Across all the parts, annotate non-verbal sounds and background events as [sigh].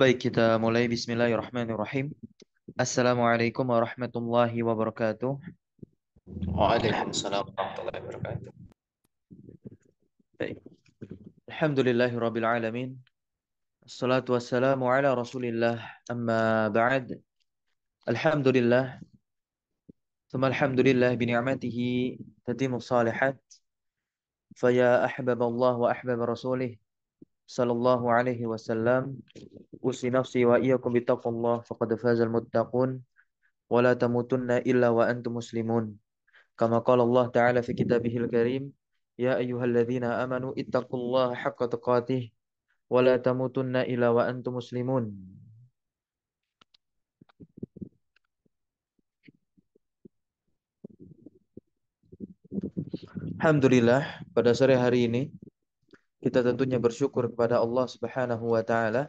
Baik, kita mulai Bismillahirrahmanirrahim. Assalamualaikum warahmatullahi wabarakatuh. Waalaikumsalam warahmatullahi wabarakatuh. Baik. Alhamdulillahi alamin. Assalatu wassalamu ala Rasulillah. Amma ba'd. Alhamdulillah. ثم الحمد لله بنعمته تتم الصالحات فيا أحبب الله وأحبب رسوله sallallahu alaihi wasallam usi nafsi wa iyyakum bittaqullah faqad fazal muttaqun wa la tamutunna illa wa antum muslimun kama qala Allah ta'ala fi kitabihil karim ya ayyuhalladzina amanu ittaqullaha haqqa tuqatih wa la tamutunna illa wa antum muslimun Alhamdulillah pada sore hari ini kita tentunya bersyukur kepada Allah Subhanahu wa taala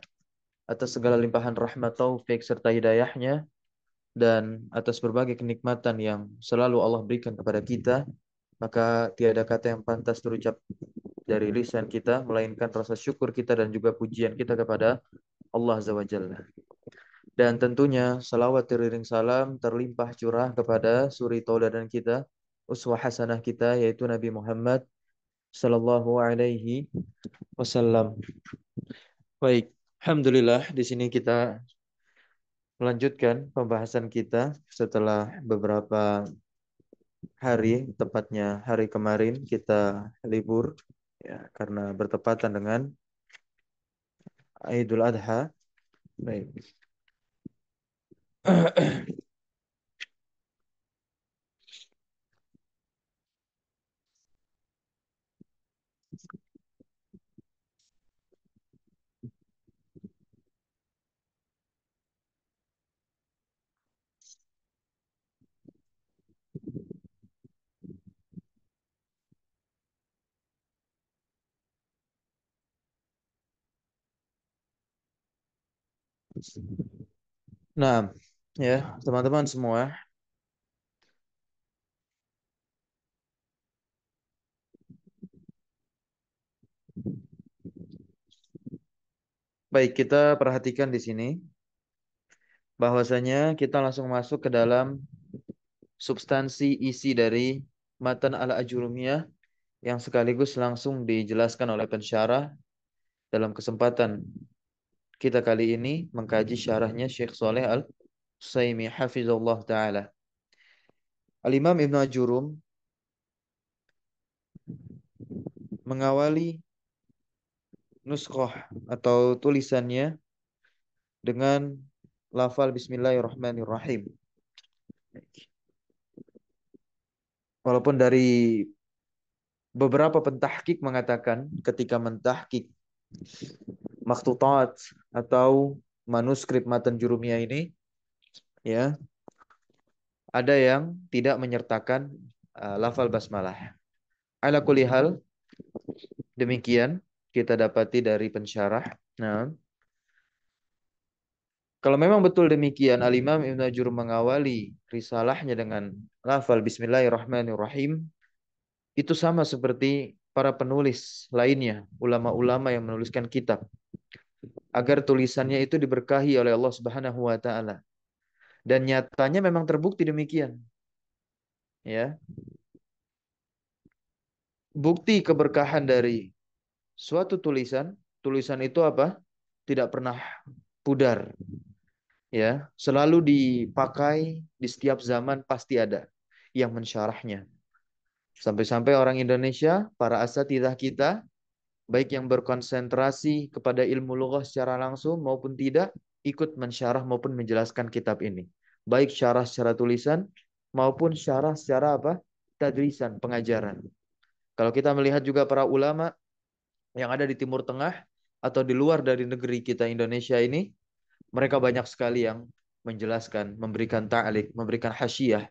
atas segala limpahan rahmat taufik serta hidayahnya dan atas berbagai kenikmatan yang selalu Allah berikan kepada kita, maka tiada kata yang pantas terucap dari lisan kita melainkan rasa syukur kita dan juga pujian kita kepada Allah Azza wa Dan tentunya salawat teriring salam terlimpah curah kepada suri tauladan kita, uswah hasanah kita yaitu Nabi Muhammad Sallallahu Alaihi Wasallam. Baik, Alhamdulillah di sini kita melanjutkan pembahasan kita setelah beberapa hari, tepatnya hari kemarin kita libur ya karena bertepatan dengan Idul Adha. Baik. [clears throat] Nah, ya teman-teman semua. Baik, kita perhatikan di sini bahwasanya kita langsung masuk ke dalam substansi isi dari matan al-ajurumiyah yang sekaligus langsung dijelaskan oleh pensyarah dalam kesempatan kita kali ini mengkaji syarahnya Syekh Saleh Al-Saimi hafizullah taala. Al-Imam Ibn Ajurum mengawali nuskoh atau tulisannya dengan lafal bismillahirrahmanirrahim. Walaupun dari beberapa pentahkik mengatakan ketika mentahkik maktutat atau manuskrip matan jurumia ini ya ada yang tidak menyertakan uh, lafal basmalah. Ala kulli hal demikian kita dapati dari pensyarah. Nah, kalau memang betul demikian, alimam imam Ibnu Ajur mengawali risalahnya dengan lafal Bismillahirrahmanirrahim. Itu sama seperti para penulis lainnya, ulama-ulama yang menuliskan kitab agar tulisannya itu diberkahi oleh Allah Subhanahu wa taala. Dan nyatanya memang terbukti demikian. Ya. Bukti keberkahan dari suatu tulisan, tulisan itu apa? Tidak pernah pudar. Ya, selalu dipakai di setiap zaman pasti ada yang mensyarahnya. Sampai-sampai orang Indonesia, para asatidah kita baik yang berkonsentrasi kepada ilmu lughah secara langsung maupun tidak ikut mensyarah maupun menjelaskan kitab ini baik syarah secara tulisan maupun syarah secara apa tadrisan pengajaran kalau kita melihat juga para ulama yang ada di timur tengah atau di luar dari negeri kita Indonesia ini mereka banyak sekali yang menjelaskan memberikan taalik memberikan hasyiah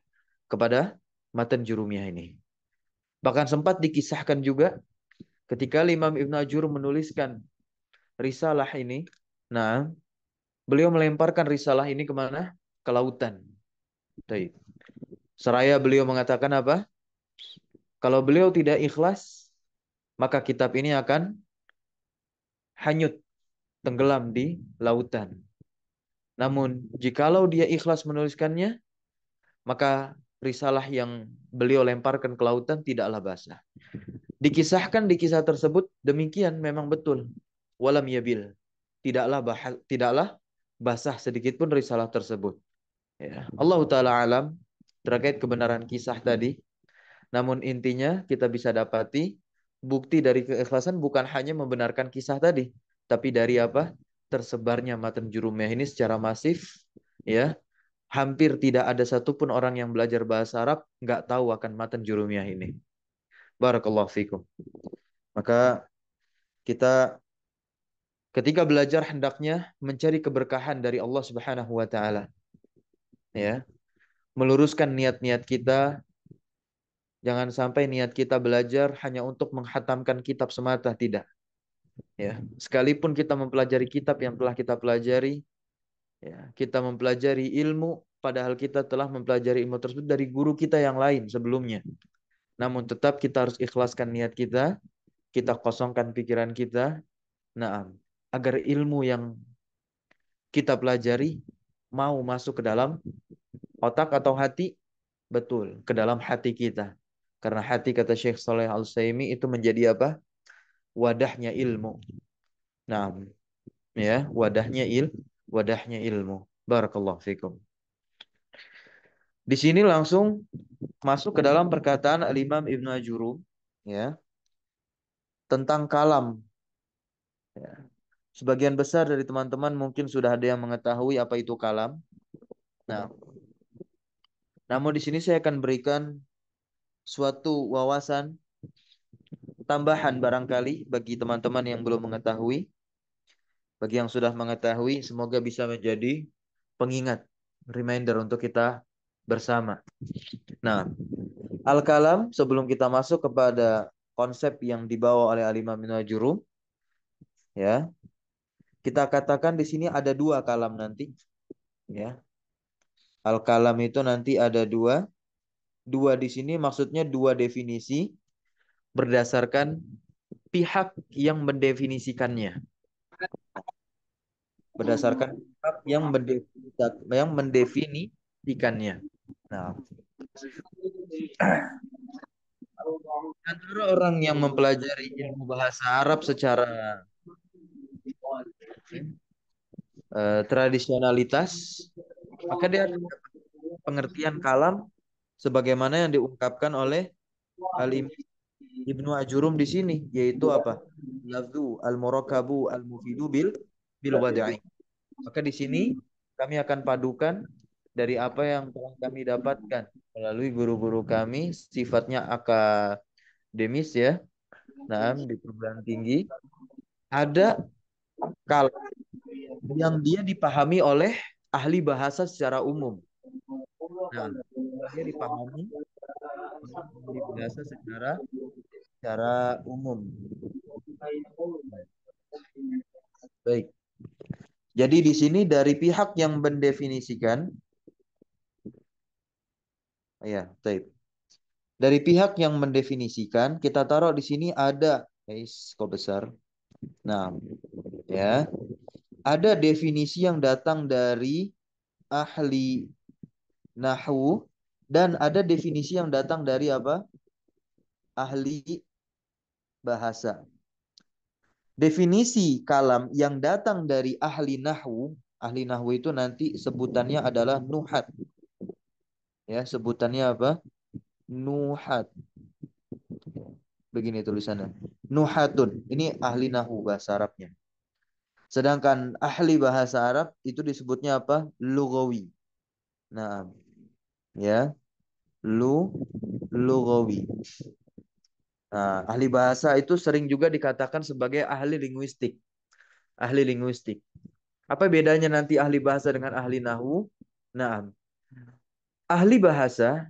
kepada matan jurumiyah ini bahkan sempat dikisahkan juga Ketika Imam Ibn Ajur menuliskan risalah ini, nah, beliau melemparkan risalah ini kemana? Ke lautan. Baik. Seraya beliau mengatakan apa? Kalau beliau tidak ikhlas, maka kitab ini akan hanyut, tenggelam di lautan. Namun, jikalau dia ikhlas menuliskannya, maka risalah yang beliau lemparkan ke lautan tidaklah basah. Dikisahkan di kisah tersebut demikian memang betul. Walam yabil. Tidaklah bahas, tidaklah basah sedikit pun risalah tersebut. Ya. Allah taala alam terkait kebenaran kisah tadi. Namun intinya kita bisa dapati bukti dari keikhlasan bukan hanya membenarkan kisah tadi, tapi dari apa? tersebarnya matan jurumiah ini secara masif ya hampir tidak ada satupun orang yang belajar bahasa Arab nggak tahu akan matan jurumiah ini Barakallahu fikum. Maka kita ketika belajar hendaknya mencari keberkahan dari Allah Subhanahu wa taala. Ya. Meluruskan niat-niat kita. Jangan sampai niat kita belajar hanya untuk menghatamkan kitab semata, tidak. Ya, sekalipun kita mempelajari kitab yang telah kita pelajari, ya, kita mempelajari ilmu padahal kita telah mempelajari ilmu tersebut dari guru kita yang lain sebelumnya. Namun tetap kita harus ikhlaskan niat kita, kita kosongkan pikiran kita, nah, agar ilmu yang kita pelajari mau masuk ke dalam otak atau hati, betul, ke dalam hati kita. Karena hati kata Syekh Saleh al Saimi itu menjadi apa? Wadahnya ilmu. Nah, ya, wadahnya il, wadahnya ilmu. Barakallahu fikum. Di sini langsung masuk ke dalam perkataan Imam Ibn Ajurum ya tentang kalam. Ya. Sebagian besar dari teman-teman mungkin sudah ada yang mengetahui apa itu kalam. Nah, namun di sini saya akan berikan suatu wawasan tambahan barangkali bagi teman-teman yang belum mengetahui. Bagi yang sudah mengetahui, semoga bisa menjadi pengingat, reminder untuk kita bersama. Nah, al-kalam sebelum kita masuk kepada konsep yang dibawa oleh alimah minajurum, jurum, ya, kita katakan di sini ada dua kalam nanti, ya. Al-kalam itu nanti ada dua, dua di sini maksudnya dua definisi berdasarkan pihak yang mendefinisikannya berdasarkan pihak yang mendefinisikan yang mendefini ikannya. Nah. Antara nah, orang yang mempelajari ilmu bahasa Arab secara uh, tradisionalitas, maka dia pengertian kalam sebagaimana yang diungkapkan oleh Alim Ibnu Ajurum di sini, yaitu apa? Lafzu al-murakabu al-mufidu bil bil wada'i. Maka di sini kami akan padukan dari apa yang telah kami dapatkan melalui guru-guru kami sifatnya akademis ya nah di perguruan tinggi ada kalau yang dia dipahami oleh ahli bahasa secara umum nah dia dipahami ahli bahasa secara secara umum baik jadi di sini dari pihak yang mendefinisikan Ya, baik. Dari pihak yang mendefinisikan, kita taruh di sini ada, guys, kok besar. Nah, ya. Ada definisi yang datang dari ahli nahwu dan ada definisi yang datang dari apa? Ahli bahasa. Definisi kalam yang datang dari ahli nahwu, ahli nahwu itu nanti sebutannya adalah nuhat ya sebutannya apa nuhat begini tulisannya nuhatun ini ahli nahu bahasa Arabnya sedangkan ahli bahasa Arab itu disebutnya apa lugawi nah ya lu lugawi nah ahli bahasa itu sering juga dikatakan sebagai ahli linguistik ahli linguistik apa bedanya nanti ahli bahasa dengan ahli nahu nah ahli bahasa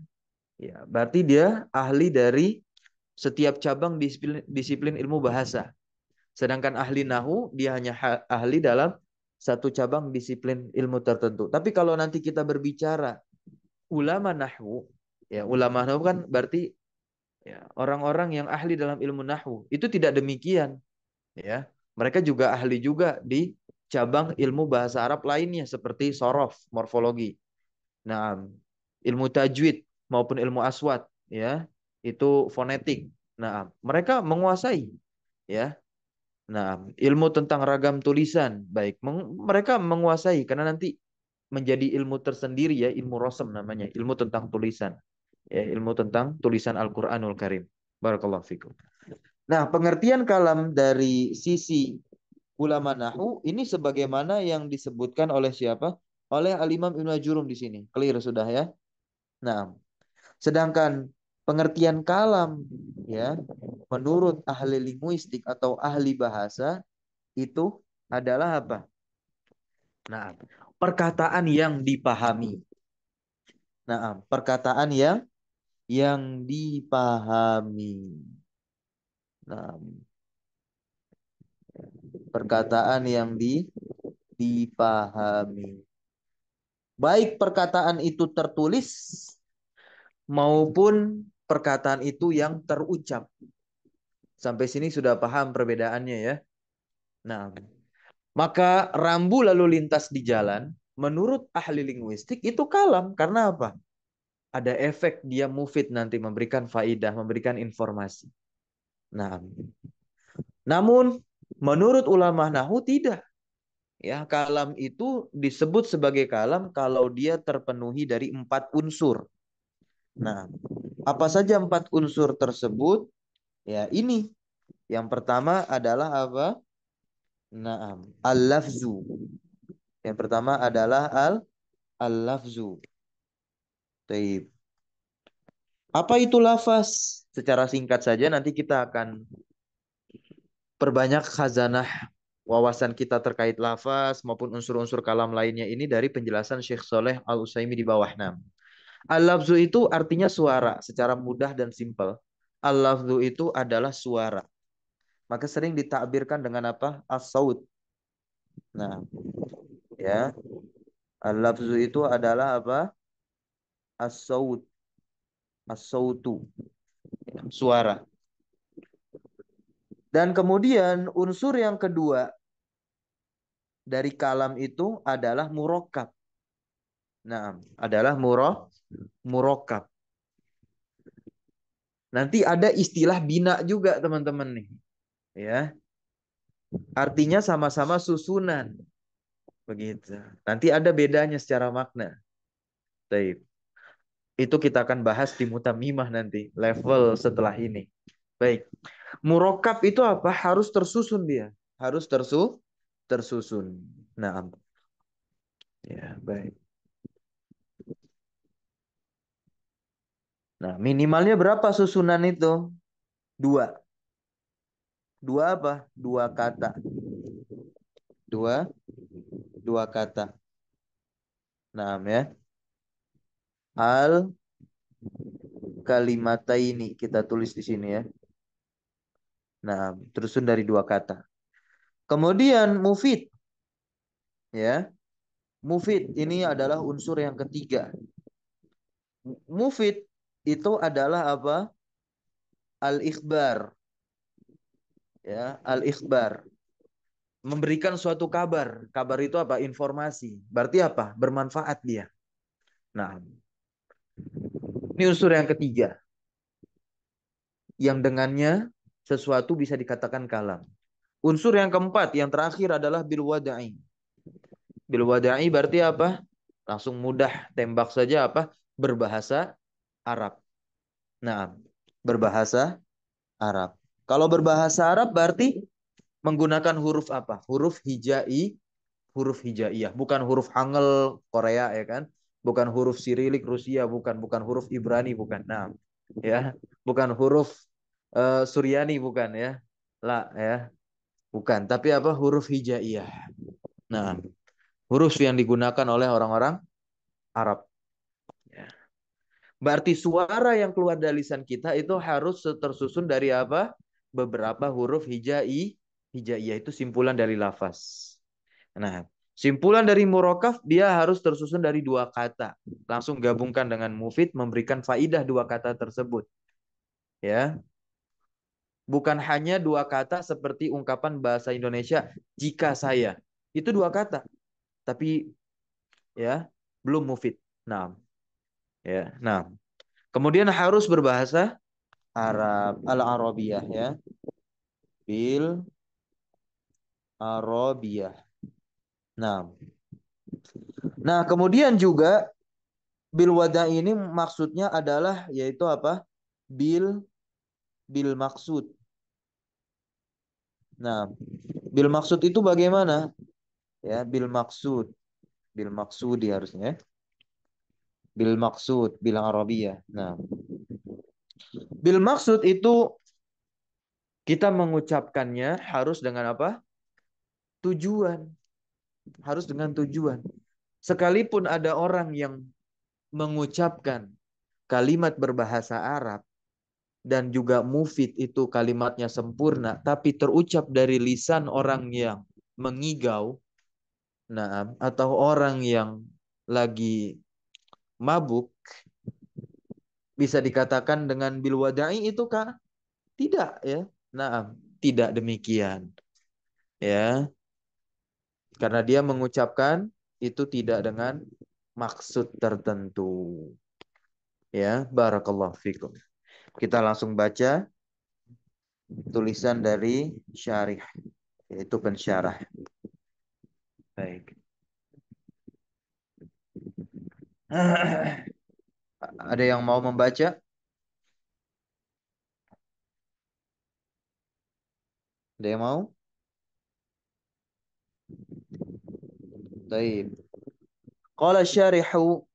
ya berarti dia ahli dari setiap cabang disiplin, disiplin ilmu bahasa. Sedangkan ahli nahu dia hanya ahli dalam satu cabang disiplin ilmu tertentu. Tapi kalau nanti kita berbicara ulama nahu ya ulama nahu kan berarti ya orang-orang yang ahli dalam ilmu nahu Itu tidak demikian, ya. Mereka juga ahli juga di cabang ilmu bahasa Arab lainnya seperti sorof, morfologi. Nah, ilmu tajwid maupun ilmu aswad ya itu fonetik nah mereka menguasai ya nah ilmu tentang ragam tulisan baik Meng mereka menguasai karena nanti menjadi ilmu tersendiri ya ilmu rosem namanya ilmu tentang tulisan ya ilmu tentang tulisan Al-Qur'anul Karim barakallahu fikum nah pengertian kalam dari sisi ulama nahu ini sebagaimana yang disebutkan oleh siapa oleh Al-Imam Ibnu Jurum di sini. Clear sudah ya. Nah, sedangkan pengertian kalam ya menurut ahli linguistik atau ahli bahasa itu adalah apa? Nah, perkataan yang dipahami. Nah, perkataan yang yang dipahami. Nah, perkataan yang di, dipahami baik perkataan itu tertulis maupun perkataan itu yang terucap. Sampai sini sudah paham perbedaannya ya. Nah, maka rambu lalu lintas di jalan menurut ahli linguistik itu kalam karena apa? Ada efek dia mufid nanti memberikan faidah, memberikan informasi. Nah, namun menurut ulama nahu tidak. Ya, kalam itu disebut sebagai kalam kalau dia terpenuhi dari empat unsur. Nah, apa saja empat unsur tersebut? Ya, ini. Yang pertama adalah apa? Naam, al-lafzu. Yang pertama adalah al al-lafzu. Taib. Apa itu lafaz? Secara singkat saja nanti kita akan perbanyak khazanah wawasan kita terkait lafaz maupun unsur-unsur kalam lainnya ini dari penjelasan Syekh Soleh Al Utsaimin di bawah 6. Al-lafzu itu artinya suara secara mudah dan simpel. Al-lafzu itu adalah suara. Maka sering ditakbirkan dengan apa? as saud Nah, ya. Al-lafzu itu adalah apa? as saud As-sautu. Ya, suara. Dan kemudian unsur yang kedua dari kalam itu adalah murokab. Nah, adalah muro, murokab. Nanti ada istilah bina juga teman-teman nih. Ya. Artinya sama-sama susunan. Begitu. Nanti ada bedanya secara makna. Itu kita akan bahas di mutamimah nanti, level setelah ini. Baik. Murokab itu apa? Harus tersusun dia. Harus tersusun tersusun. Nah, ya baik. Nah, minimalnya berapa susunan itu? Dua. Dua apa? Dua kata. Dua. Dua kata. Nah, ya. Al kalimata ini kita tulis di sini ya. Nah, terusun dari dua kata. Kemudian mufid. Ya. Mufid ini adalah unsur yang ketiga. Mufid itu adalah apa? Al-ikhbar. Ya, al-ikhbar. Memberikan suatu kabar. Kabar itu apa? Informasi. Berarti apa? Bermanfaat dia. Nah, ini unsur yang ketiga. Yang dengannya sesuatu bisa dikatakan kalam. Unsur yang keempat, yang terakhir adalah bil wada'i. Bil wada'i berarti apa? Langsung mudah tembak saja apa? Berbahasa Arab. Nah, berbahasa Arab. Kalau berbahasa Arab berarti menggunakan huruf apa? Huruf hijai, huruf hijaiyah, bukan huruf hangel Korea ya kan? Bukan huruf Sirilik Rusia, bukan bukan huruf Ibrani bukan. Nah, ya, bukan huruf uh, Suryani bukan ya. La ya. Bukan, tapi apa? Huruf hijaiyah. Nah, huruf yang digunakan oleh orang-orang Arab. Ya. Berarti suara yang keluar dari lisan kita itu harus tersusun dari apa? Beberapa huruf hijai. Hijaiyah itu simpulan dari lafaz. Nah, simpulan dari murokaf dia harus tersusun dari dua kata. Langsung gabungkan dengan mufid memberikan faidah dua kata tersebut. Ya. Bukan hanya dua kata seperti ungkapan bahasa Indonesia, jika saya. Itu dua kata. Tapi ya belum mufid. Nah, ya, nah. Kemudian harus berbahasa Arab, al-Arabiyah ya. Bil Arabiyah. Nah. Nah, kemudian juga bil wada ini maksudnya adalah yaitu apa? Bil bil maksud. Nah, bil maksud itu bagaimana? Ya, bil maksud. Bil maksud maksudi harusnya. Bil maksud, bilang Arabiyah. Nah, bil maksud itu kita mengucapkannya harus dengan apa? Tujuan. Harus dengan tujuan. Sekalipun ada orang yang mengucapkan kalimat berbahasa Arab dan juga mufid itu kalimatnya sempurna tapi terucap dari lisan orang yang mengigau nah atau orang yang lagi mabuk bisa dikatakan dengan bilwadai itu kah tidak ya nah tidak demikian ya karena dia mengucapkan itu tidak dengan maksud tertentu ya barakallahu fikum kita langsung baca tulisan dari syarih, yaitu pensyarah. Baik. Ada yang mau membaca? Ada yang mau? baik Qala syarihu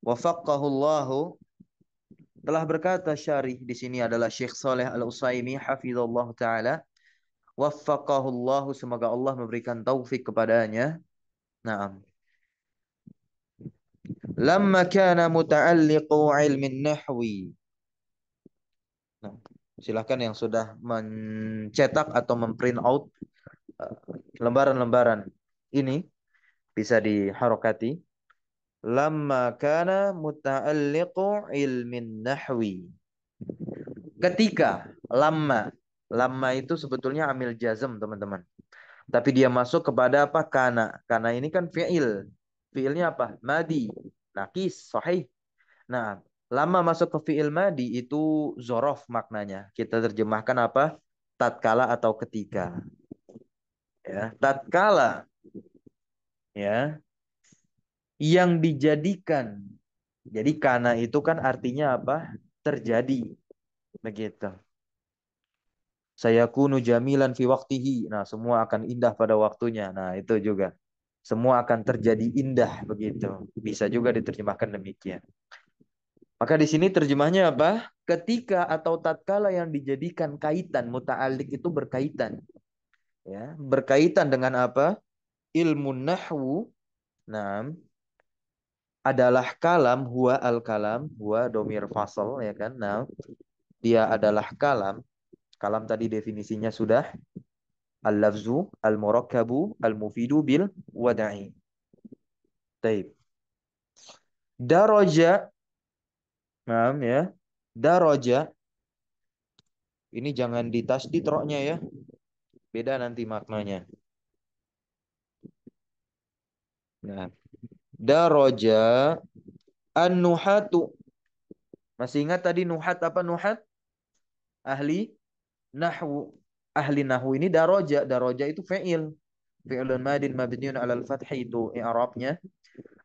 wa faqqahu telah berkata syarih di sini adalah Syekh Saleh Al-Utsaimin hafizallahu taala. Waffaqahullahu semoga Allah memberikan taufik kepadanya. Naam. Lamma kana muta'alliqu ilmin nahwi. Nah, silahkan yang sudah mencetak atau memprint out eh, lembaran-lembaran ini bisa diharokati lamma kana muta'alliqu ilmin nahwi. Ketika lama lama itu sebetulnya amil jazm, teman-teman. Tapi dia masuk kepada apa? karena karena ini kan fi'il. Fi'ilnya apa? Madi. Nakis, sahih. Nah, lama masuk ke fi'il madi itu zorof maknanya. Kita terjemahkan apa? Tatkala atau ketika. Ya, tatkala. Ya, yang dijadikan. Jadi karena itu kan artinya apa? Terjadi. Begitu. Saya kunu jamilan fi waktihi. Nah, semua akan indah pada waktunya. Nah, itu juga. Semua akan terjadi indah begitu. Bisa juga diterjemahkan demikian. Maka di sini terjemahnya apa? Ketika atau tatkala yang dijadikan kaitan muta'alik itu berkaitan. Ya, berkaitan dengan apa? Ilmu nahwu. Nah, adalah kalam huwa al kalam huwa domir fasal ya kan nah dia adalah kalam kalam tadi definisinya sudah al lafzu al murakkabu al mufidu bil wada'i taib daraja paham ya daraja ini jangan ditas di troknya ya beda nanti maknanya nah daraja an-nuhatu. Masih ingat tadi nuhat apa nuhat? Ahli nahwu. Ahli nahwu ini daraja. Daraja itu fi'il. Fi'ilun madin mabniun alal fathi itu i'rabnya.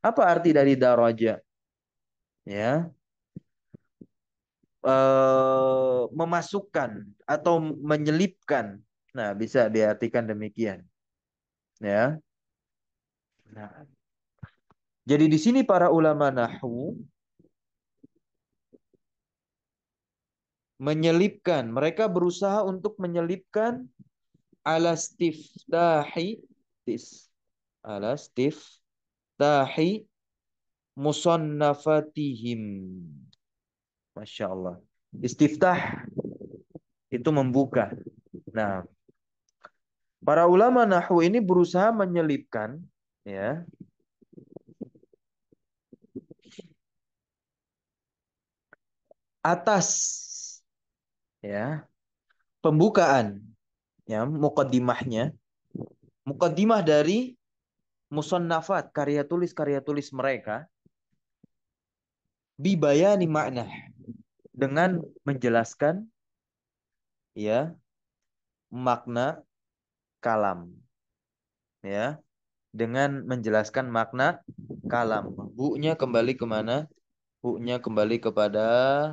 Apa arti dari daraja? Ya. E, memasukkan atau menyelipkan. Nah, bisa diartikan demikian. Ya. Nah, jadi di sini para ulama nahwu menyelipkan, mereka berusaha untuk menyelipkan alastiftahi tis. Alastiftahi musannafatihim. Masya Allah. Istiftah itu membuka. Nah, para ulama nahwu ini berusaha menyelipkan ya atas ya pembukaan ya mukadimahnya mukadimah dari musannafat karya tulis karya tulis mereka bibayani makna dengan menjelaskan ya makna kalam ya dengan menjelaskan makna kalam bukunya kembali kemana Hu-nya kembali kepada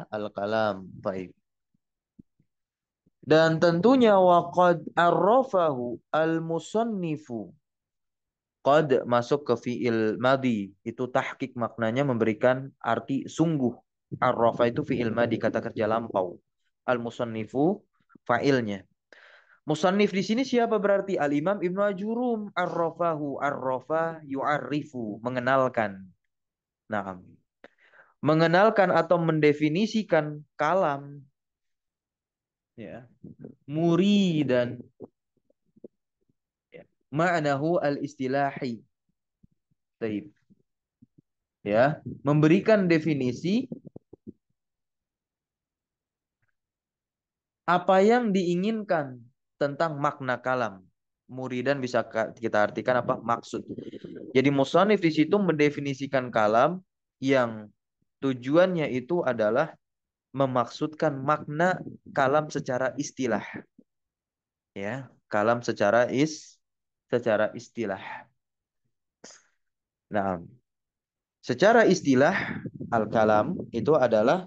al-kalam. Baik. Dan tentunya waqad arrafahu al-musannifu. Qad masuk ke fi'il madi. Itu tahkik maknanya memberikan arti sungguh. Arrafa itu fi'il madi, kata kerja lampau. Al-musannifu fa'ilnya. Musannif di sini siapa berarti? Al-Imam Ibnu Ajurum arrafahu arrafa yu'arrifu, mengenalkan. Naam mengenalkan atau mendefinisikan kalam ya muri dan ya, ma'nahu al-istilahi Taib. ya memberikan definisi apa yang diinginkan tentang makna kalam dan bisa kita artikan apa maksud jadi Musanif di situ mendefinisikan kalam yang Tujuannya itu adalah memaksudkan makna kalam secara istilah. Ya, kalam secara is secara istilah. Nah, secara istilah al-kalam itu adalah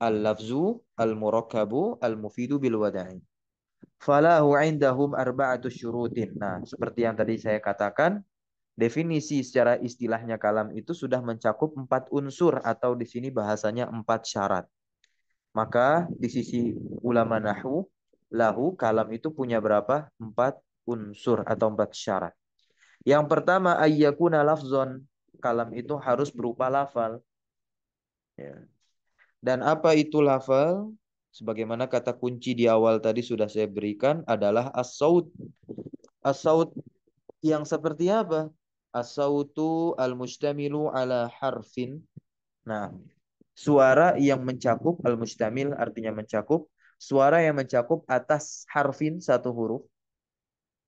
al-lafzu al-murakkabu al-mufidu bil wada'i. Falahu indahum arba'atu syurutin. Nah, seperti yang tadi saya katakan, Definisi secara istilahnya kalam itu sudah mencakup empat unsur atau di sini bahasanya empat syarat. Maka di sisi ulama nahu, lahu kalam itu punya berapa? Empat unsur atau empat syarat. Yang pertama ayyakuna lafzon. Kalam itu harus berupa lafal. Ya. Dan apa itu lafal? Sebagaimana kata kunci di awal tadi sudah saya berikan adalah as saud as saud yang seperti apa? Asautu al-mustamilu ala harfin. Nah, suara yang mencakup al-mustamil artinya mencakup. Suara yang mencakup atas harfin satu huruf.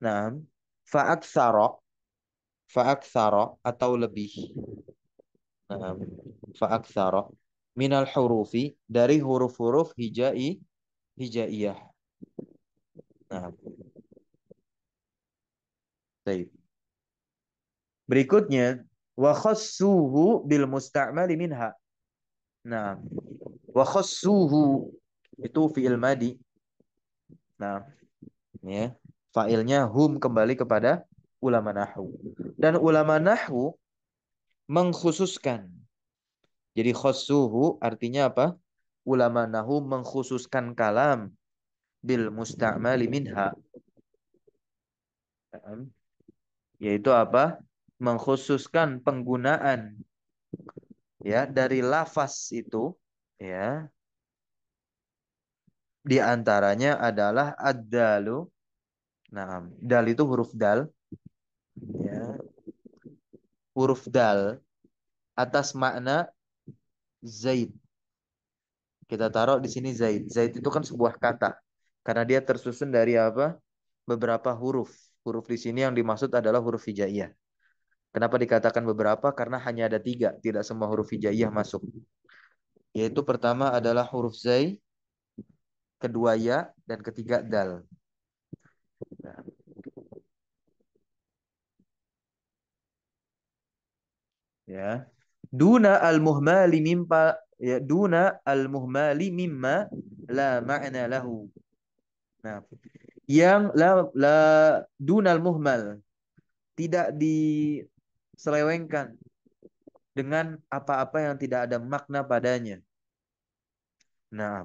Nah, faaktsara faaktsara atau lebih. Nah, min Minal hurufi dari huruf-huruf hijai, hijaiyah. Nah. Baik. Berikutnya wa khassuhu bil musta'mali minha. Nah, wa khassuhu itu fi'il madi. Nah, ya, fa'ilnya hum kembali kepada ulama nahwu. Dan ulama nahwu mengkhususkan. Jadi khassuhu artinya apa? Ulama nahwu mengkhususkan kalam bil musta'mali minha. Nah, yaitu apa? mengkhususkan penggunaan ya dari lafaz itu ya di antaranya adalah ad-dalu. Nah, dal itu huruf dal. Ya. Huruf dal atas makna Zaid. Kita taruh di sini Zaid. Zaid itu kan sebuah kata. Karena dia tersusun dari apa? Beberapa huruf. Huruf di sini yang dimaksud adalah huruf hijaiyah. Kenapa dikatakan beberapa? Karena hanya ada tiga, tidak semua huruf hijaiyah masuk. Yaitu pertama adalah huruf zai, kedua ya, dan ketiga dal. Ya. Duna al-muhmali mimpa ya duna al-muhmali mimma la ma'na lahu. Nah, yang la, la dunal muhmal tidak di selewengkan dengan apa-apa yang tidak ada makna padanya. Nah,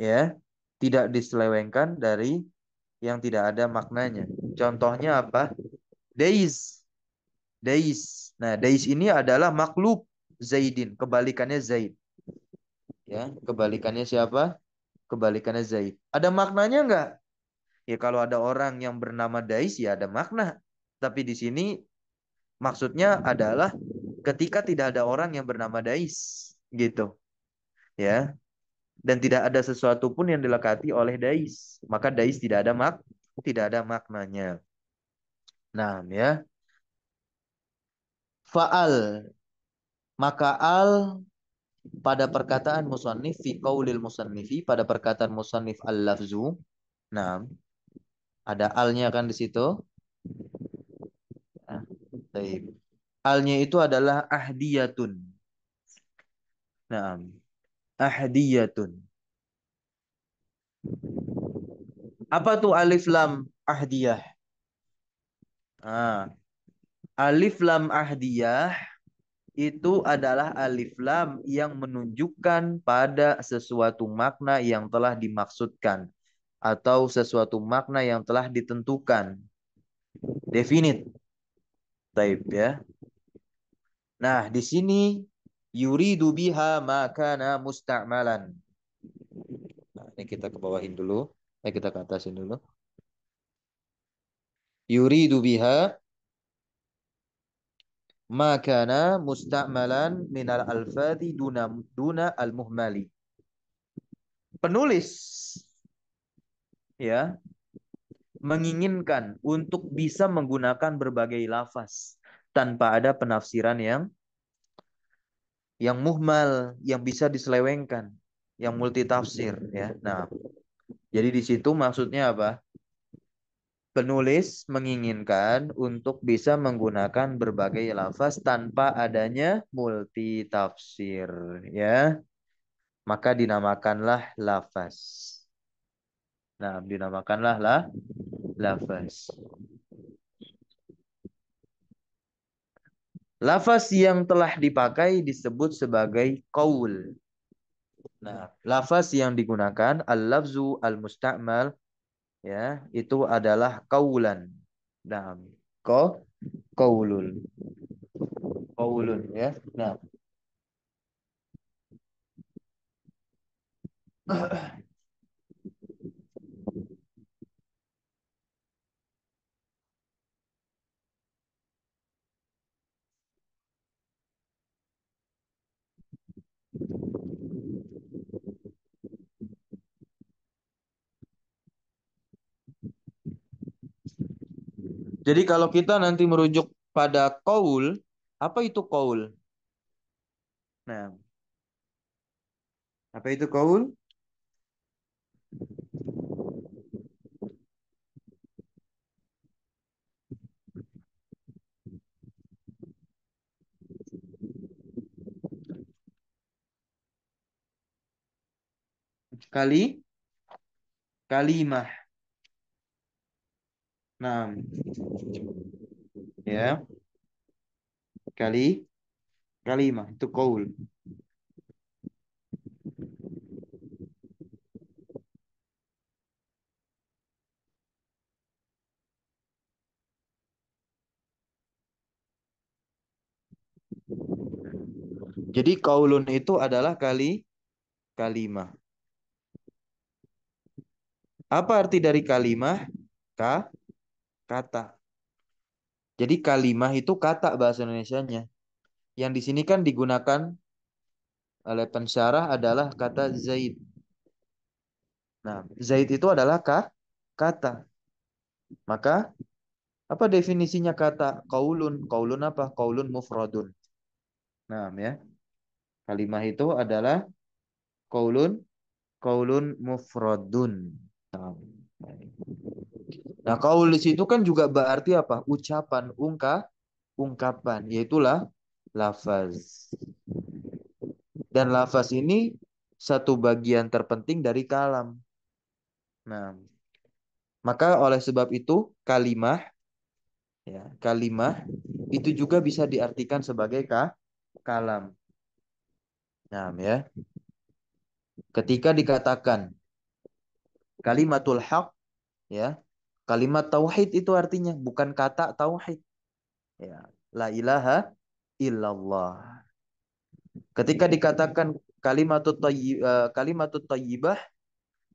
ya, tidak diselewengkan dari yang tidak ada maknanya. Contohnya apa? Days, days. Nah, days ini adalah makhluk Zaidin, kebalikannya Zaid. Ya, kebalikannya siapa? Kebalikannya Zaid. Ada maknanya enggak? Ya kalau ada orang yang bernama Dais ya ada makna. Tapi di sini Maksudnya adalah ketika tidak ada orang yang bernama Dais gitu. Ya. Dan tidak ada sesuatu pun yang dilekati oleh Dais, maka Dais tidak ada mak tidak ada maknanya. Nah, ya. Fa'al maka al pada perkataan musannif fi qaulil musannifi pada perkataan musannif al-lafzu. Nah, ada alnya kan di situ. Taib. Halnya hmm. itu adalah ahdiyatun. Naam. Ahdiyatun. Apa tuh alif lam ahdiyah? Ah. Alif lam ahdiyah itu adalah alif lam yang menunjukkan pada sesuatu makna yang telah dimaksudkan atau sesuatu makna yang telah ditentukan. Definite. Taib ya. Nah, di sini yuridu biha makana musta'malan. Nah, ini kita ke bawahin dulu. Eh, kita ke atasin dulu. Yuridu biha makana musta'malan minal alfadhi duna duna al-muhmali. Penulis ya, menginginkan untuk bisa menggunakan berbagai lafaz tanpa ada penafsiran yang yang muhmal, yang bisa diselewengkan, yang multitafsir ya. Nah, jadi di situ maksudnya apa? Penulis menginginkan untuk bisa menggunakan berbagai lafaz tanpa adanya multitafsir ya. Maka dinamakanlah lafaz. Nah, dinamakanlah lah lafaz. Lafaz yang telah dipakai disebut sebagai qaul. Nah, lafaz yang digunakan al-lafzu al-musta'mal ya, itu adalah qaulan. Nah, ko qaulul. Qaulun ya. Nah. Jadi kalau kita nanti merujuk pada kaul, apa itu kaul? Nah, apa itu kaul? kali kalimah 6. Nah, ya. Kali kalimah itu koul Jadi kaulun itu adalah kali kalimah. Apa arti dari kalimah? Ka kata. Jadi kalimah itu kata bahasa Indonesianya. Yang di sini kan digunakan oleh pensyarah adalah kata Zaid. Nah, Zaid itu adalah ka, kata. Maka apa definisinya kata? Kaulun. Kaulun apa? Kaulun mufradun. Nah, ya. Kalimah itu adalah kaulun kaulun mufradun. Nah. Nah, kaul di situ kan juga berarti apa? Ucapan, ungka, ungkapan, yaitulah lafaz. Dan lafaz ini satu bagian terpenting dari kalam. Nah, maka oleh sebab itu kalimah ya, kalimah itu juga bisa diartikan sebagai ka, kalam. Nah, ya. Ketika dikatakan kalimatul haq ya, Kalimat tauhid itu artinya bukan kata tauhid. Ya, la ilaha illallah. Ketika iya. dikatakan kalimat tayyibah, eh, kalimat tayyibah,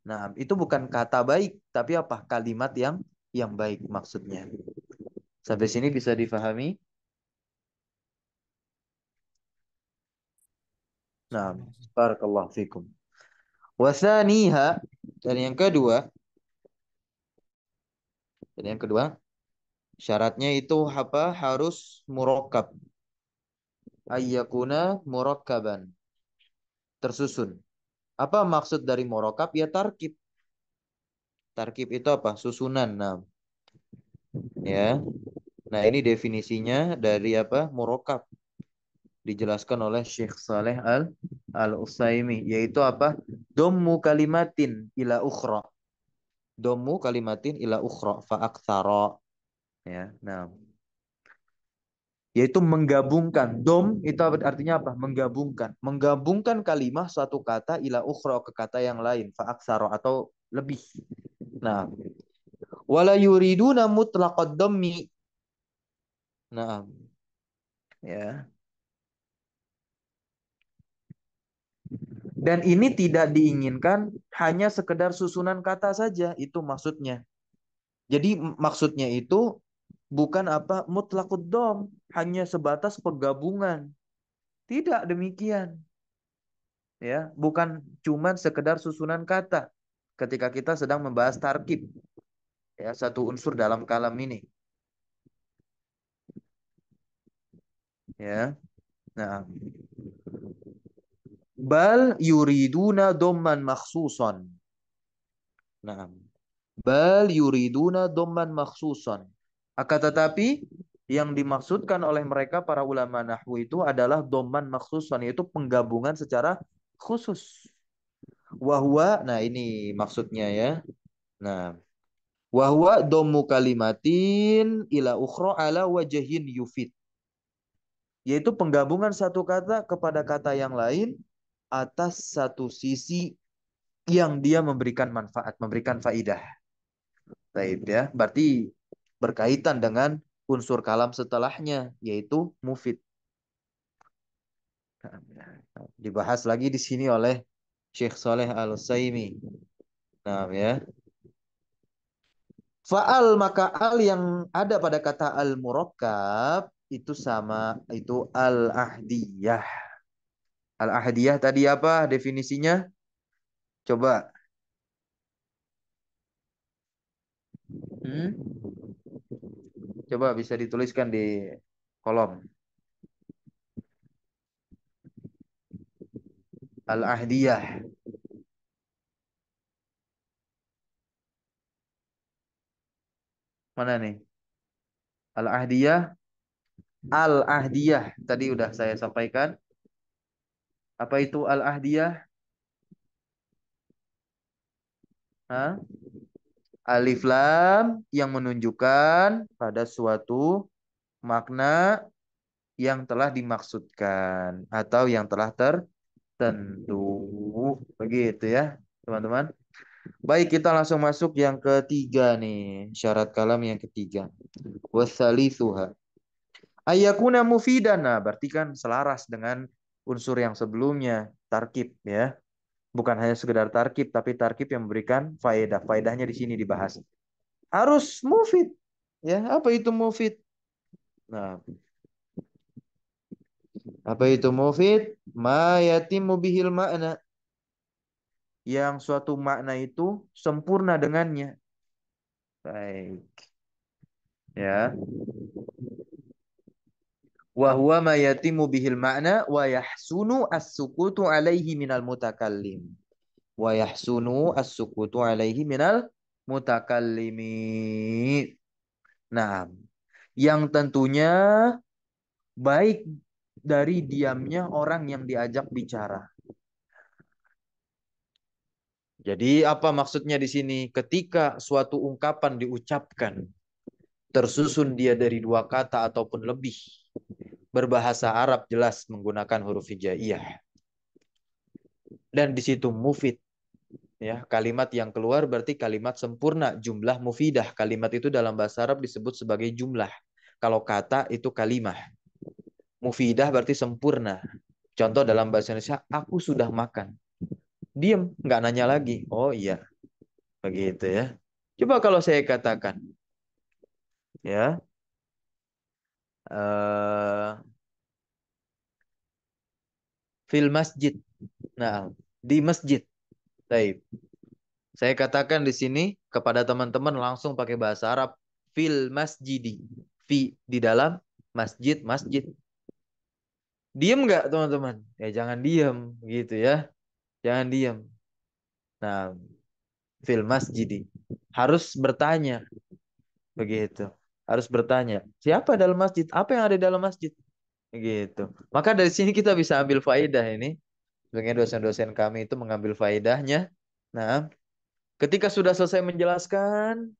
nah itu bukan kata baik, tapi apa? Kalimat yang yang baik maksudnya. Sampai sini bisa difahami? Nah, barakallahu fikum. Wasaniha dan yang kedua jadi yang kedua, syaratnya itu apa? Harus murokab. ayakuna murokaban. Tersusun. Apa maksud dari murokab? Ya tarkib. Tarkib itu apa? Susunan. Nah, ya. Nah ini definisinya dari apa? Murokab. Dijelaskan oleh Syekh Saleh al al Yaitu apa? Dommu kalimatin ila ukhra domu kalimatin ila ukhra fa aktsara. Ya, nah. Yaitu menggabungkan. Dom itu artinya apa? Menggabungkan. Menggabungkan kalimat satu kata ila ukhra ke kata yang lain, fa aktsara atau lebih. Nah. Wala yuriduna mutlaqad dommi. Nah. Ya. Dan ini tidak diinginkan hanya sekedar susunan kata saja, itu maksudnya. Jadi maksudnya itu bukan apa mutlakud dom, hanya sebatas pergabungan. Tidak demikian. Ya, bukan cuman sekedar susunan kata ketika kita sedang membahas tarkib. Ya, satu unsur dalam kalam ini. Ya. Nah, Bal yuriduna domman maksuson. Nah, bal yuriduna domman maksuson. Akan tetapi yang dimaksudkan oleh mereka para ulama nahwu itu adalah domman maksuson yaitu penggabungan secara khusus. Wahwa, nah ini maksudnya ya. Nah, wahwa domu kalimatin ila ukhro ala wajahin yufid. Yaitu penggabungan satu kata kepada kata yang lain atas satu sisi yang dia memberikan manfaat, memberikan faidah. Baik ya, berarti berkaitan dengan unsur kalam setelahnya yaitu mufid. Nah, dibahas lagi di sini oleh Syekh Saleh Al saimi Nah, ya. Faal maka al yang ada pada kata al murakkab itu sama itu al ahdiyah al ahdiyah tadi apa definisinya? Coba. Hmm? Coba bisa dituliskan di kolom. Al-ahdiyah. Mana nih? Al-ahdiyah. Al-ahdiyah. Tadi udah saya sampaikan. Apa itu al-ahdiyah? Hah? Alif lam yang menunjukkan pada suatu makna yang telah dimaksudkan atau yang telah tertentu. Begitu ya, teman-teman. Baik, kita langsung masuk yang ketiga nih. Syarat kalam yang ketiga. Wasalisuha. Ayakuna mufidana. Berarti kan selaras dengan unsur yang sebelumnya, tarkib ya. Bukan hanya sekedar tarkib, tapi tarkib yang memberikan faedah. Faedahnya di sini dibahas. Harus mufid. Ya, apa itu mufid? Nah, apa itu mufid? mayatim mubihil makna. Yang suatu makna itu sempurna dengannya. Baik. Ya wahwa huwa ma yatimu bihil makna wa yahsunu as-sukutu alaihi minal mutakallim wa yahsunu as-sukutu alaihi minal mutakallimi nah yang tentunya baik dari diamnya orang yang diajak bicara jadi apa maksudnya di sini ketika suatu ungkapan diucapkan tersusun dia dari dua kata ataupun lebih berbahasa Arab jelas menggunakan huruf hijaiyah. Dan di situ mufid ya kalimat yang keluar berarti kalimat sempurna jumlah mufidah kalimat itu dalam bahasa Arab disebut sebagai jumlah kalau kata itu kalimah mufidah berarti sempurna contoh dalam bahasa Indonesia aku sudah makan diam nggak nanya lagi oh iya begitu ya coba kalau saya katakan ya uh, fil masjid. Nah, di masjid. Taib. Saya katakan di sini kepada teman-teman langsung pakai bahasa Arab fil masjidi. Fi di dalam masjid, masjid. Diam nggak teman-teman? Ya jangan diam gitu ya. Jangan diam. Nah, fil masjidi. Harus bertanya. Begitu harus bertanya siapa dalam masjid apa yang ada dalam masjid gitu maka dari sini kita bisa ambil faidah ini sebagai dosen-dosen kami itu mengambil faidahnya nah ketika sudah selesai menjelaskan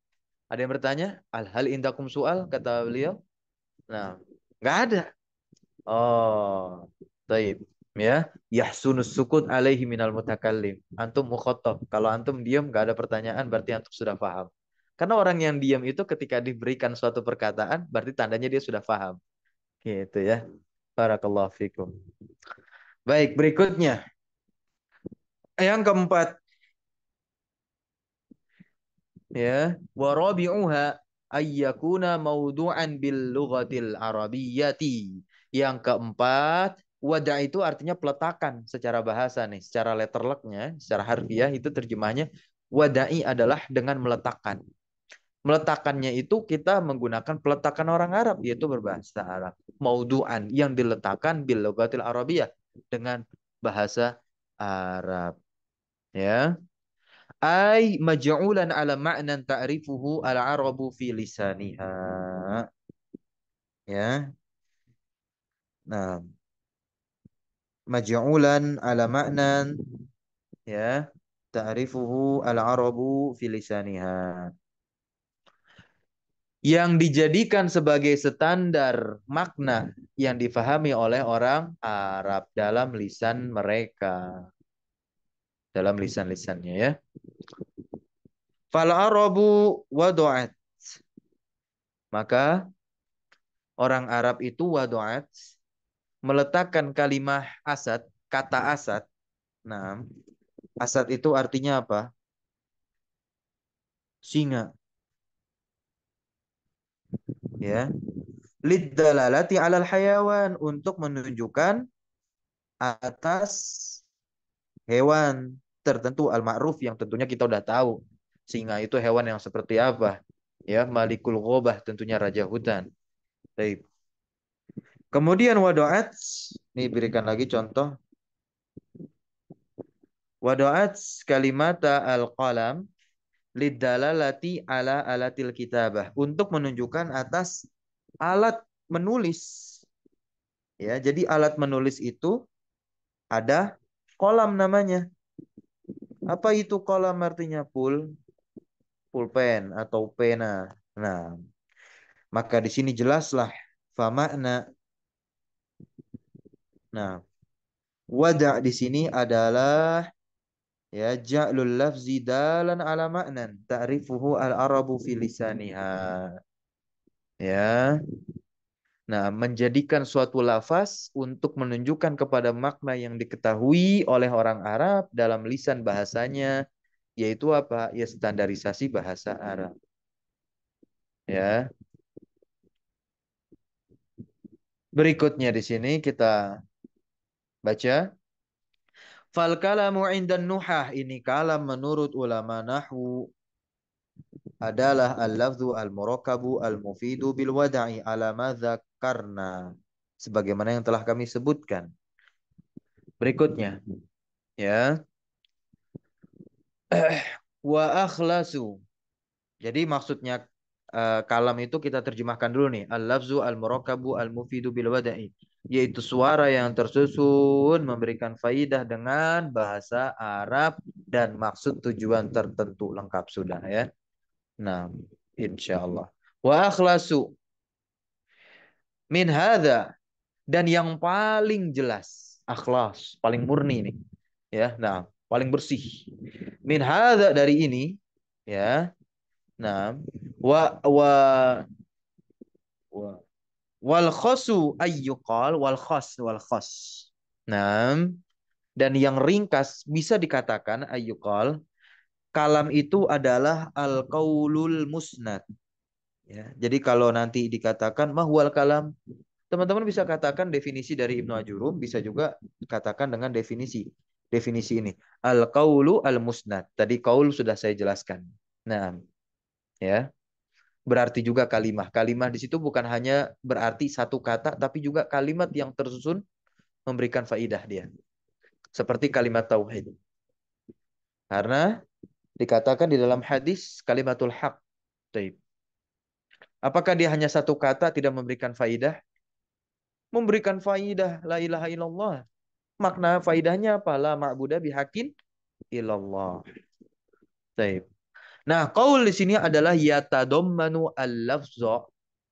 ada yang bertanya al hal indakum soal kata beliau nah nggak ada oh taib ya yahsunus sukut alaihi minal mutakallim antum mukhotob kalau antum diam nggak ada pertanyaan berarti antum sudah paham karena orang yang diam itu ketika diberikan suatu perkataan, berarti tandanya dia sudah paham. Gitu ya. Barakallahu fikum. Baik, berikutnya. Yang keempat. Ya, warabi'uha ayyakuna maudu'an bil lughatil arabiyyati. Yang keempat, wada itu artinya peletakan secara bahasa nih, secara letterlocknya, secara harfiah itu terjemahnya wadai adalah dengan meletakkan. Meletakkannya itu kita menggunakan peletakan orang Arab yaitu berbahasa Arab. Mauduan yang diletakkan bil logatil Arabiyah dengan bahasa Arab. Ya. Ay maj'ulan ala ma'nan ta'rifuhu ala arabu fi lisaniha. Ya. Nah. Maj'ulan ala ma'nan ya ta'rifuhu al-arabu fi lisaniha yang dijadikan sebagai standar makna hmm. yang difahami oleh orang Arab dalam lisan mereka. Dalam lisan-lisannya ya. Fal Arabu wadu'at. Maka orang Arab itu wadu'at meletakkan kalimah asad, kata asad. Nah, asad itu artinya apa? Singa ya lidalalati alal hayawan untuk menunjukkan atas hewan tertentu al ma'ruf yang tentunya kita udah tahu singa itu hewan yang seperti apa ya malikul ghobah tentunya raja hutan Baik. kemudian wadoat ini berikan lagi contoh wadoat kalimata al qalam lidalalati ala alatil kitabah untuk menunjukkan atas alat menulis. Ya, jadi alat menulis itu ada kolam namanya. Apa itu kolam artinya pul? Pulpen atau pena. Nah, maka di sini jelaslah makna Nah, wadah di sini adalah ya ja'lul lafzi dalan ala ma'nan ta'rifuhu al arabu fi lisaniha ya nah menjadikan suatu lafaz untuk menunjukkan kepada makna yang diketahui oleh orang Arab dalam lisan bahasanya yaitu apa ya standarisasi bahasa Arab ya berikutnya di sini kita baca Fal kalamu indan nuhah ini kalam menurut ulama nahwu adalah al-lafzu al murakabu al-mufidu bil wada'i ala madza karena sebagaimana yang telah kami sebutkan. Berikutnya ya. [clears throat] Wa akhlasu. Jadi maksudnya Eh, kalam itu kita terjemahkan dulu nih. Al-lafzu al-murakkabu al-mufidu bil wada'i. Yaitu suara yang tersusun memberikan faidah dengan bahasa Arab dan maksud tujuan tertentu lengkap sudah ya. Nah, insyaallah. Wa akhlasu min hadza dan yang paling jelas akhlas, paling murni nih. Ya, nah, paling bersih. Min hadza dari ini ya Nah, wa wa wa wal khasu ayyuqal wal khas, wal khas. Nah, dan yang ringkas bisa dikatakan ayyuqal kalam itu adalah al kaulul musnad. Ya, jadi kalau nanti dikatakan mahwal kalam, teman-teman bisa katakan definisi dari Ibnu Ajurum, bisa juga katakan dengan definisi definisi ini al kaulu al musnad. Tadi kaul sudah saya jelaskan. Nah, ya berarti juga kalimah. Kalimah di situ bukan hanya berarti satu kata, tapi juga kalimat yang tersusun memberikan faidah dia. Seperti kalimat tauhid. Karena dikatakan di dalam hadis kalimatul hak. Taib. Apakah dia hanya satu kata tidak memberikan faidah? Memberikan faidah la ilaha illallah. Makna faidahnya apa? La ma'budah bihakin illallah. Taib. Nah, qaul di sini adalah yatadammanu al-lafza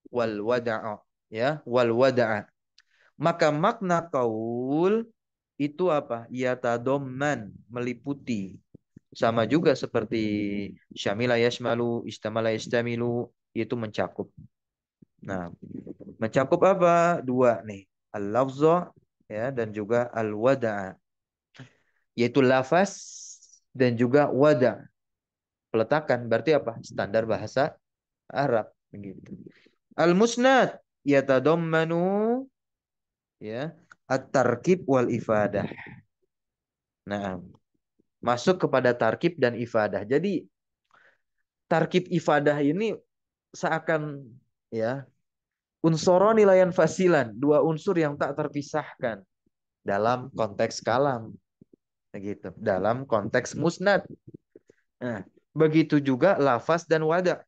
wal wada'a ya, wal wada'a. Maka makna qaul itu apa? Yatadomman meliputi. Sama juga seperti syamila yasmalu, istamala yastamilu itu mencakup. Nah, mencakup apa? Dua nih, al-lafza ya dan juga al-wada'a. Yaitu lafaz dan juga wada' peletakan berarti apa? Standar bahasa Arab begitu. Al-musnad yatadammanu ya at-tarkib wal ifadah. Nah, masuk kepada tarkib dan ifadah. Jadi tarkib ifadah ini seakan ya unsur nilaian fasilan, dua unsur yang tak terpisahkan dalam konteks kalam begitu, dalam konteks musnad. Nah, Begitu juga lafaz dan wada.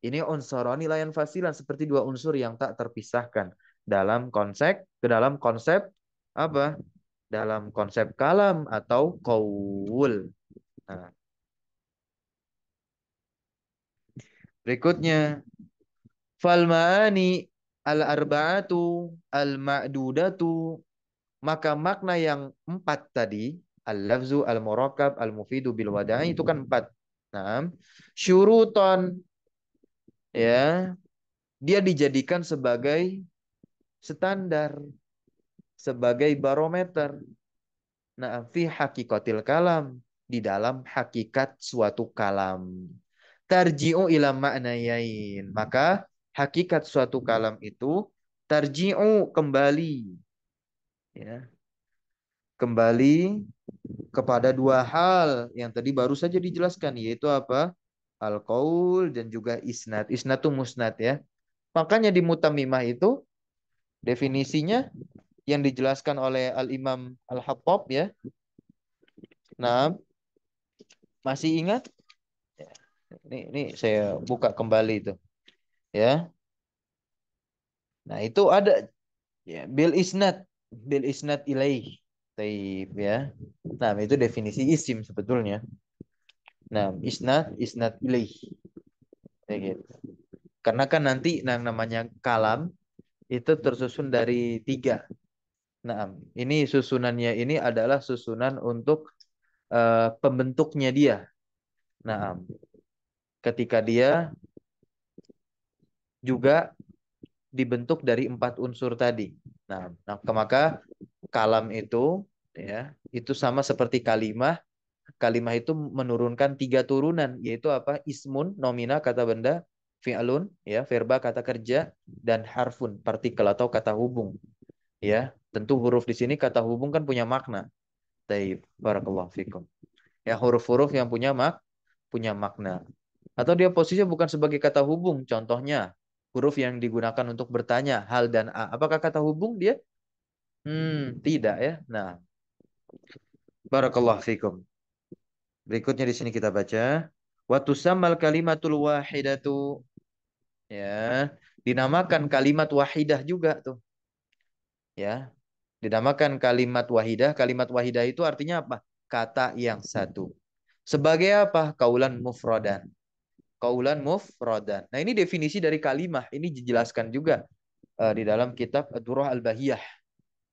Ini unsurani layan fasilan seperti dua unsur yang tak terpisahkan dalam konsep ke dalam konsep apa? Dalam konsep kalam atau kaul. Nah. Berikutnya fal al arba'atu al ma'dudatu maka makna yang empat tadi al lafzu al murakab al mufidu bil wada'i itu kan empat Nah, syuruton ya dia dijadikan sebagai standar sebagai barometer. Nah, fi hakikatil kalam di dalam hakikat suatu kalam. Tarji'u ila ma'nayain. Maka hakikat suatu kalam itu tarji'u kembali. Ya. Kembali kepada dua hal yang tadi baru saja dijelaskan yaitu apa? alkohol dan juga isnat isnat itu musnad ya. Makanya di mutamimah itu definisinya yang dijelaskan oleh Al-Imam Al-Hattab ya. Nah, masih ingat? Ini, ini saya buka kembali itu. Ya. Nah, itu ada ya, bil isnat bil isnat ilaih Taib ya. Nah, itu definisi isim sebetulnya. Nah, isnat isnat ilaih. Ya gitu. Karena kan nanti yang nah, namanya kalam itu tersusun dari tiga. Nah, ini susunannya ini adalah susunan untuk uh, pembentuknya dia. Nah, ketika dia juga dibentuk dari empat unsur tadi. Nah, nah maka kalam itu ya itu sama seperti kalimah. Kalimah itu menurunkan tiga turunan yaitu apa? Ismun, nomina kata benda, fi'alun ya verba kata kerja dan harfun partikel atau kata hubung. Ya, tentu huruf di sini kata hubung kan punya makna. Taib, barakallahu fikum. Ya huruf-huruf yang punya mak punya makna. Atau dia posisinya bukan sebagai kata hubung, contohnya huruf yang digunakan untuk bertanya hal dan a. Apakah kata hubung dia? Hmm, tidak ya. Nah. Barakallah fikum. Berikutnya di sini kita baca wa tusammal kalimatul wahidatu ya, dinamakan kalimat wahidah juga tuh. Ya. Dinamakan kalimat wahidah. Kalimat wahidah itu artinya apa? Kata yang satu. Sebagai apa? Kaulan mufradan kaulan mufradan. Nah, ini definisi dari kalimah. Ini dijelaskan juga uh, di dalam kitab Durrah Al-Bahiyah.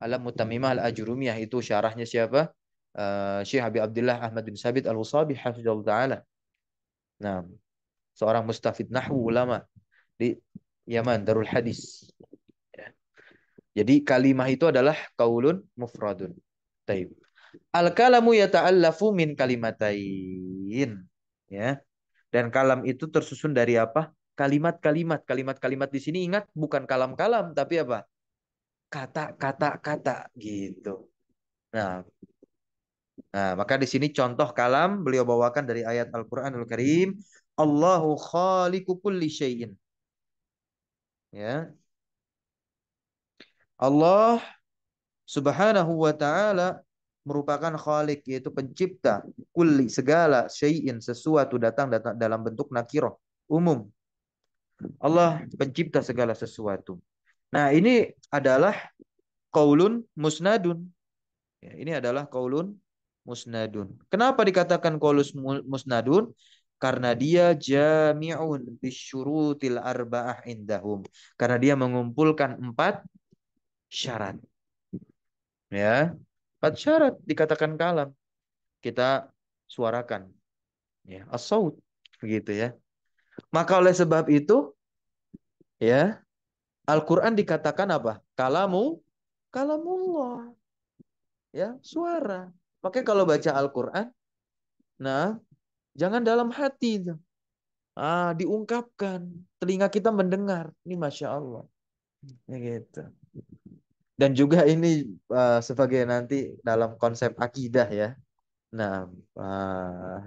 Alam Mutamimah Al-Ajurumiyah itu syarahnya siapa? Uh, Syekh Abi Abdullah Ahmad bin Sabit Al-Usabi hafizallahu taala. Nah, seorang mustafid nahwu ulama di Yaman Darul Hadis. Ya. Jadi kalimah itu adalah kaulun mufradun. Taib. Al-kalamu yata'allafu min kalimatain. Ya. Dan kalam itu tersusun dari apa? Kalimat-kalimat. Kalimat-kalimat di sini ingat bukan kalam-kalam tapi apa? Kata-kata-kata gitu. Nah, Nah, maka di sini contoh kalam beliau bawakan dari ayat Al-Qur'anul Al Karim, Allahu khaliqu kulli syai'in. Ya. Allah Subhanahu wa taala merupakan khalik yaitu pencipta kulli segala syai'in sesuatu datang, datang dalam bentuk nakiroh umum Allah pencipta segala sesuatu nah ini adalah kaulun musnadun ya, ini adalah kaulun musnadun kenapa dikatakan kaulus musnadun karena dia jami'un bisyurutil arba'ah indahum karena dia mengumpulkan empat syarat ya Empat syarat dikatakan kalam. Kita suarakan. Ya, asaut begitu ya. Maka oleh sebab itu ya, Al-Qur'an dikatakan apa? Kalamu kalamullah. Ya, suara. Pakai kalau baca Al-Qur'an nah jangan dalam hati itu. Ah, diungkapkan. Telinga kita mendengar. Ini Masya Allah. Ya gitu dan juga ini uh, sebagai nanti dalam konsep akidah ya. Nah, uh,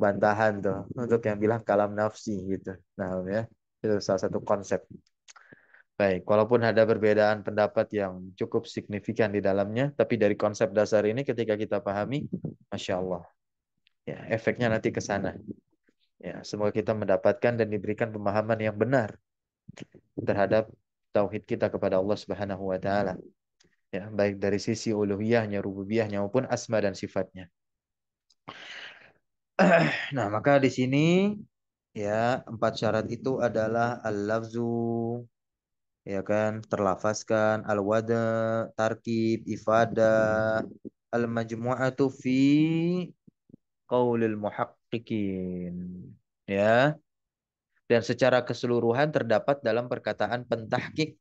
bantahan tuh untuk yang bilang kalam nafsi gitu. Nah, ya itu salah satu konsep. Baik, walaupun ada perbedaan pendapat yang cukup signifikan di dalamnya, tapi dari konsep dasar ini ketika kita pahami, masya Allah, ya efeknya nanti ke sana. Ya, semoga kita mendapatkan dan diberikan pemahaman yang benar terhadap tauhid kita kepada Allah Subhanahu wa taala. Ya, baik dari sisi uluhiyahnya, rububiyahnya maupun asma dan sifatnya. [clears throat] Nah, maka di sini ya empat syarat itu adalah al-lafzu ya kan terlafaskan, al-wada tarkib ifada al-majmu'atu fi qaulil muhaqqiqin ya dan secara keseluruhan terdapat dalam perkataan pentahkik.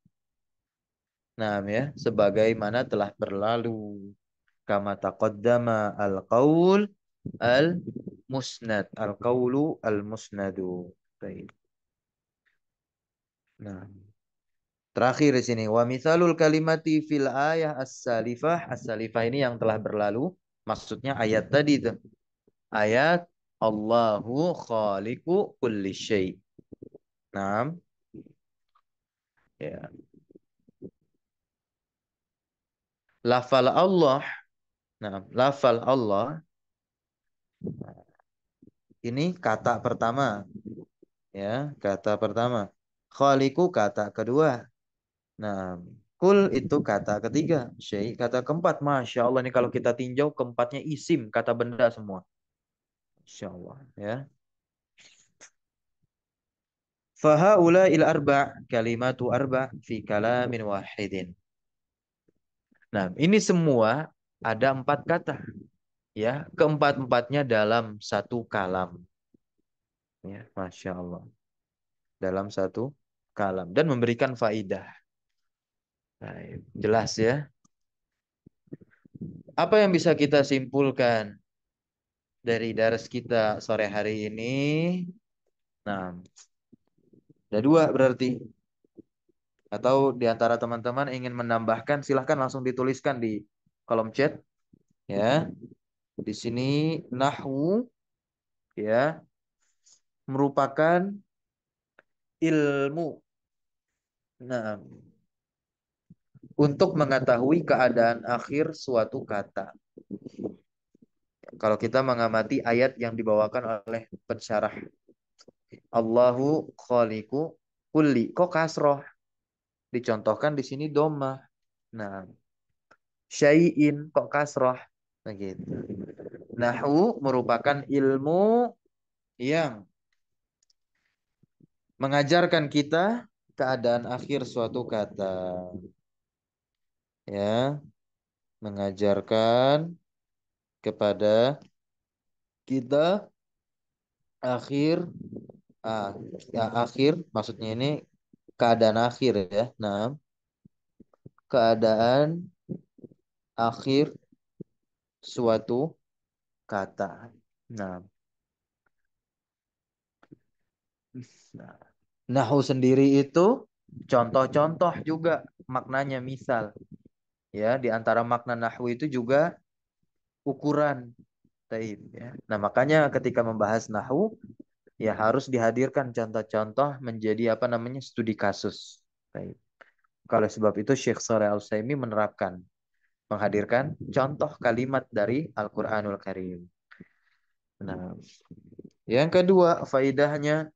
Nah, ya, sebagaimana telah berlalu kama taqaddama al-qaul al-musnad, al-qaulu al-musnadu. Baik. Nah, Terakhir di sini wa misalul kalimati fil ayah as-salifah. As-salifah ini yang telah berlalu, maksudnya ayat tadi itu. Ayat Allahu khaliqu kulli syai. 6. Ya. Lafal Allah. Nah, lafal Allah. Ini kata pertama. Ya, kata pertama. Khaliku kata kedua. Nah, Kul itu kata ketiga, syai kata keempat. Masya Allah ini kalau kita tinjau keempatnya isim, kata benda semua. Masya ya. Fahaula il arba kalimatu arba fi kalamin wahidin. Nah, ini semua ada empat kata. Ya, keempat-empatnya dalam satu kalam. Ya, Masya Allah. Dalam satu kalam. Dan memberikan faidah. Nah, jelas ya. Apa yang bisa kita simpulkan dari daras kita sore hari ini? Nah, ada dua berarti. Atau di antara teman-teman ingin menambahkan, silahkan langsung dituliskan di kolom chat. Ya, di sini nahwu ya merupakan ilmu. Nah, untuk mengetahui keadaan akhir suatu kata. Kalau kita mengamati ayat yang dibawakan oleh pensyarah Allahu khaliqu kulli. Kok kasroh? Dicontohkan di sini doma. Nah, syai'in kok kasroh? Begitu. Nah, Nahu merupakan ilmu yang mengajarkan kita keadaan akhir suatu kata. Ya, mengajarkan kepada kita akhir ah, gitu. yang akhir maksudnya ini keadaan akhir ya. Nah, keadaan akhir suatu kata. Nah, Nahu sendiri itu contoh-contoh juga maknanya misal. Ya, di antara makna nahu itu juga ukuran. ya. Nah, makanya ketika membahas nahu ya harus dihadirkan contoh-contoh menjadi apa namanya studi kasus. Kalau sebab itu Syekh Saleh al Saimi menerapkan menghadirkan contoh kalimat dari Al-Qur'anul Karim. Nah, yang kedua faidahnya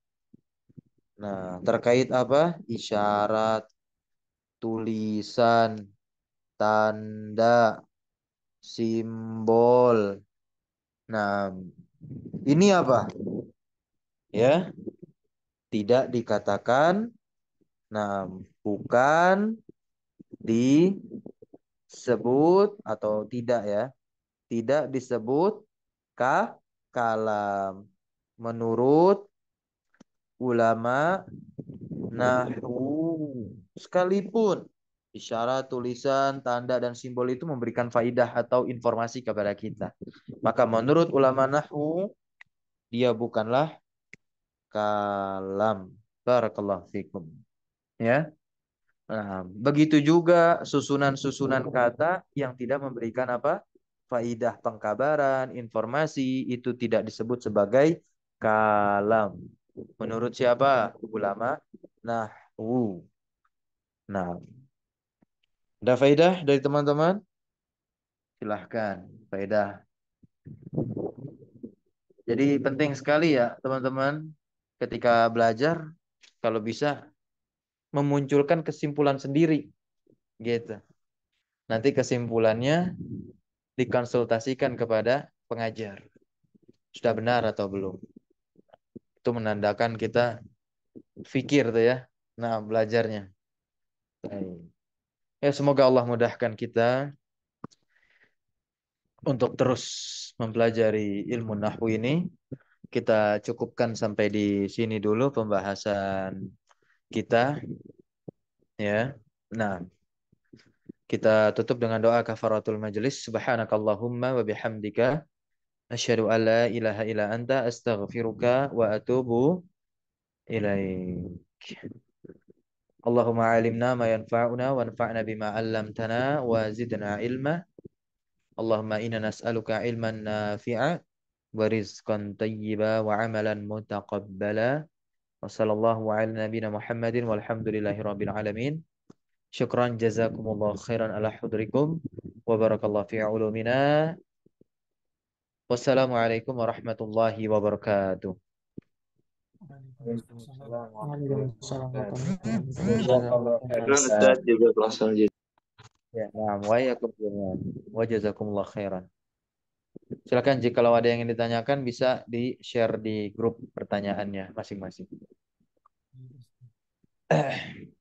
nah terkait apa? isyarat, tulisan, tanda, simbol. Nah, ini apa? ya tidak dikatakan nah bukan disebut atau tidak ya tidak disebut ka kalam menurut ulama nahwu sekalipun isyarat tulisan tanda dan simbol itu memberikan faidah atau informasi kepada kita maka menurut ulama nahwu dia bukanlah kalam. Barakallahu fikum. Ya. Nah, begitu juga susunan-susunan kata yang tidak memberikan apa? faidah pengkabaran, informasi itu tidak disebut sebagai kalam. Menurut siapa? Ulama nahwu. Nah, ada faidah dari teman-teman? Silahkan, faidah. Jadi penting sekali ya teman-teman ketika belajar kalau bisa memunculkan kesimpulan sendiri gitu. Nanti kesimpulannya dikonsultasikan kepada pengajar. Sudah benar atau belum? Itu menandakan kita fikir tuh ya. Nah, belajarnya. Ya, semoga Allah mudahkan kita untuk terus mempelajari ilmu nahwu ini kita cukupkan sampai di sini dulu pembahasan kita ya. Nah, kita tutup dengan doa kafaratul majelis. Subhanakallahumma wa bihamdika asyhadu an la ilaha illa anta astaghfiruka wa atubu ilaik. Allahumma alimna ma yanfa'una wa anfa'na bima 'allamtana wa zidna ilma. Allahumma inna nas'aluka ilman nafi'a ورزقا طيبا وعملا متقبلا وصلى الله على نبينا محمد والحمد لله رب العالمين شكرا جزاكم الله خيرا على حضوركم وبارك الله في علومنا والسلام عليكم ورحمة الله وبركاته نعم وإياكم جميعا وجزاكم الله خيرا Silakan jika kalau ada yang ingin ditanyakan bisa di share di grup pertanyaannya masing-masing. [clears throat]